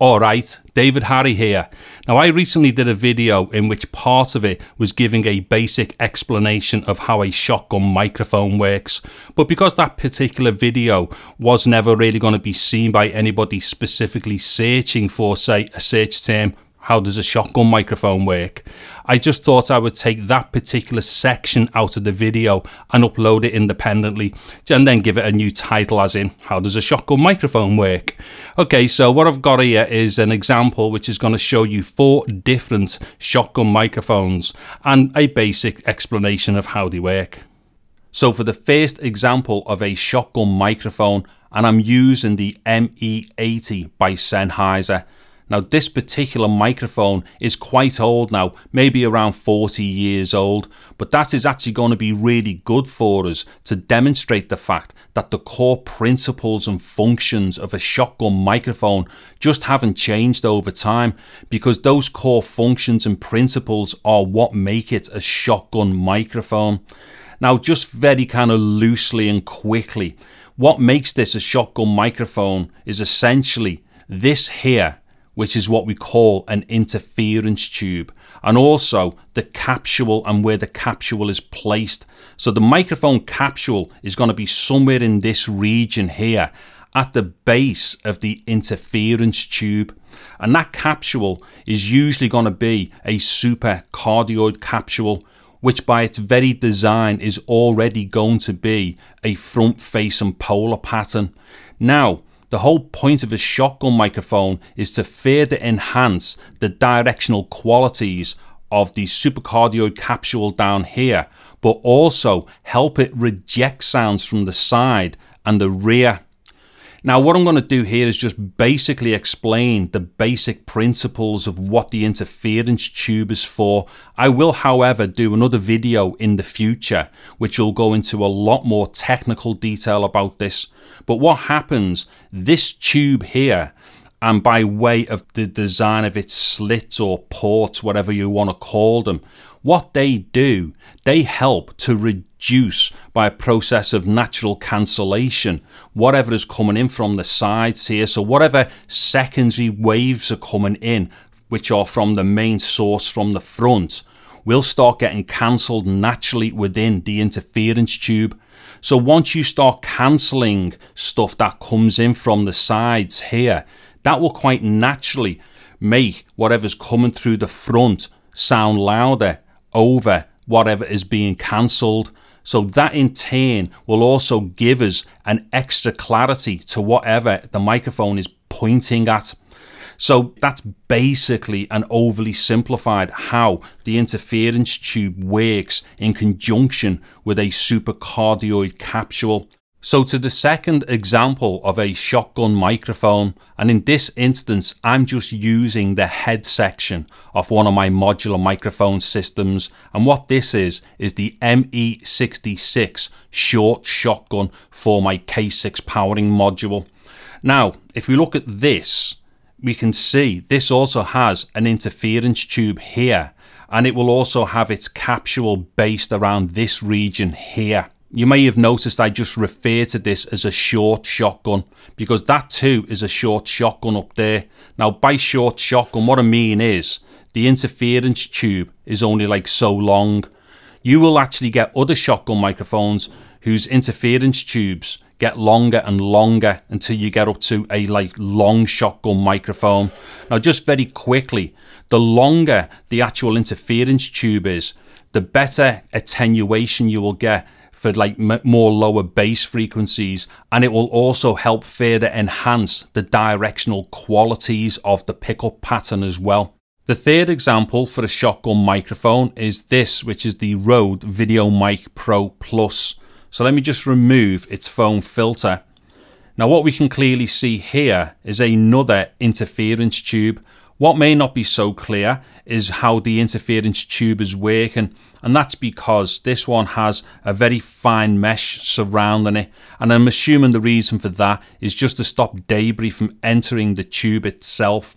All right, David Harry here. Now, I recently did a video in which part of it was giving a basic explanation of how a shotgun microphone works, but because that particular video was never really going to be seen by anybody specifically searching for, say, a search term how does a shotgun microphone work? I just thought I would take that particular section out of the video and upload it independently and then give it a new title as in how does a shotgun microphone work? Okay, so what I've got here is an example which is going to show you four different shotgun microphones and a basic explanation of how they work. So for the first example of a shotgun microphone and I'm using the ME80 by Sennheiser. Now, this particular microphone is quite old now, maybe around 40 years old, but that is actually going to be really good for us to demonstrate the fact that the core principles and functions of a shotgun microphone just haven't changed over time because those core functions and principles are what make it a shotgun microphone. Now, just very kind of loosely and quickly, what makes this a shotgun microphone is essentially this here which is what we call an interference tube, and also the capsule and where the capsule is placed. So the microphone capsule is going to be somewhere in this region here at the base of the interference tube. And that capsule is usually going to be a supercardioid capsule, which by its very design is already going to be a front facing polar pattern. Now, the whole point of a shotgun microphone is to further enhance the directional qualities of the supercardioid capsule down here, but also help it reject sounds from the side and the rear now, what I'm going to do here is just basically explain the basic principles of what the interference tube is for. I will, however, do another video in the future, which will go into a lot more technical detail about this. But what happens, this tube here, and by way of the design of its slits or ports, whatever you want to call them, what they do, they help to reduce by a process of natural cancellation whatever is coming in from the sides here. So, whatever secondary waves are coming in, which are from the main source from the front, will start getting cancelled naturally within the interference tube. So, once you start cancelling stuff that comes in from the sides here, that will quite naturally make whatever's coming through the front sound louder over whatever is being cancelled. So that in turn will also give us an extra clarity to whatever the microphone is pointing at. So that's basically an overly simplified how the interference tube works in conjunction with a supercardioid capsule. So to the second example of a shotgun microphone, and in this instance, I'm just using the head section of one of my modular microphone systems. And what this is, is the ME66 short shotgun for my K6 powering module. Now, if we look at this, we can see this also has an interference tube here, and it will also have its capsule based around this region here you may have noticed I just refer to this as a short shotgun because that too is a short shotgun up there. Now by short shotgun what I mean is the interference tube is only like so long. You will actually get other shotgun microphones whose interference tubes get longer and longer until you get up to a like long shotgun microphone. Now just very quickly, the longer the actual interference tube is, the better attenuation you will get for like more lower bass frequencies and it will also help further enhance the directional qualities of the pickup pattern as well. The third example for a shotgun microphone is this which is the Rode VideoMic Pro Plus. So let me just remove its foam filter. Now what we can clearly see here is another interference tube what may not be so clear is how the interference tube is working, and that's because this one has a very fine mesh surrounding it and I'm assuming the reason for that is just to stop debris from entering the tube itself.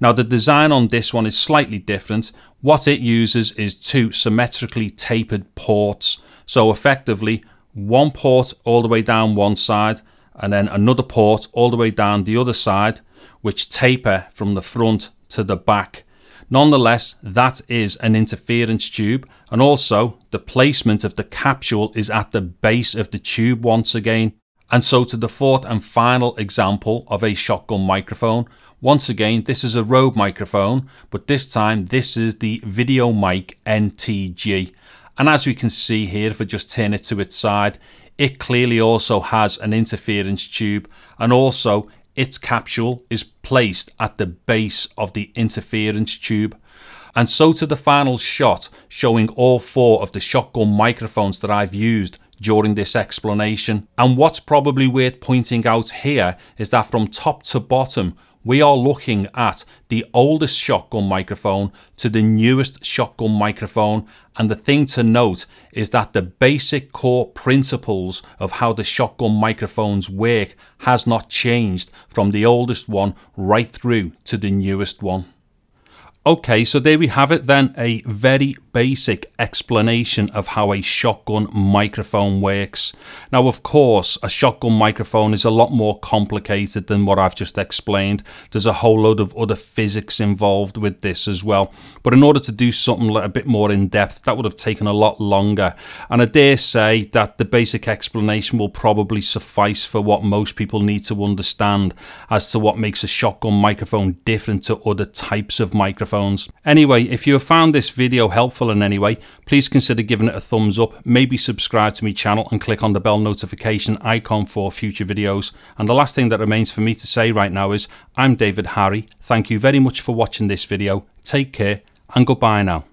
Now the design on this one is slightly different. What it uses is two symmetrically tapered ports so effectively one port all the way down one side and then another port all the way down the other side which taper from the front to the back. Nonetheless, that is an interference tube and also the placement of the capsule is at the base of the tube once again. And so to the fourth and final example of a shotgun microphone. Once again, this is a Rode microphone, but this time this is the VideoMic NTG. And as we can see here, if I just turn it to its side, it clearly also has an interference tube and also its capsule is placed at the base of the interference tube. And so to the final shot, showing all four of the shotgun microphones that I've used during this explanation. And what's probably worth pointing out here is that from top to bottom, we are looking at the oldest shotgun microphone to the newest shotgun microphone. And the thing to note is that the basic core principles of how the shotgun microphones work has not changed from the oldest one right through to the newest one. Okay, so there we have it then, a very basic explanation of how a shotgun microphone works. Now, of course, a shotgun microphone is a lot more complicated than what I've just explained. There's a whole load of other physics involved with this as well. But in order to do something a bit more in depth, that would have taken a lot longer. And I dare say that the basic explanation will probably suffice for what most people need to understand as to what makes a shotgun microphone different to other types of microphones Anyway, if you have found this video helpful in any way, please consider giving it a thumbs up, maybe subscribe to my channel and click on the bell notification icon for future videos. And the last thing that remains for me to say right now is, I'm David Harry, thank you very much for watching this video, take care and goodbye now.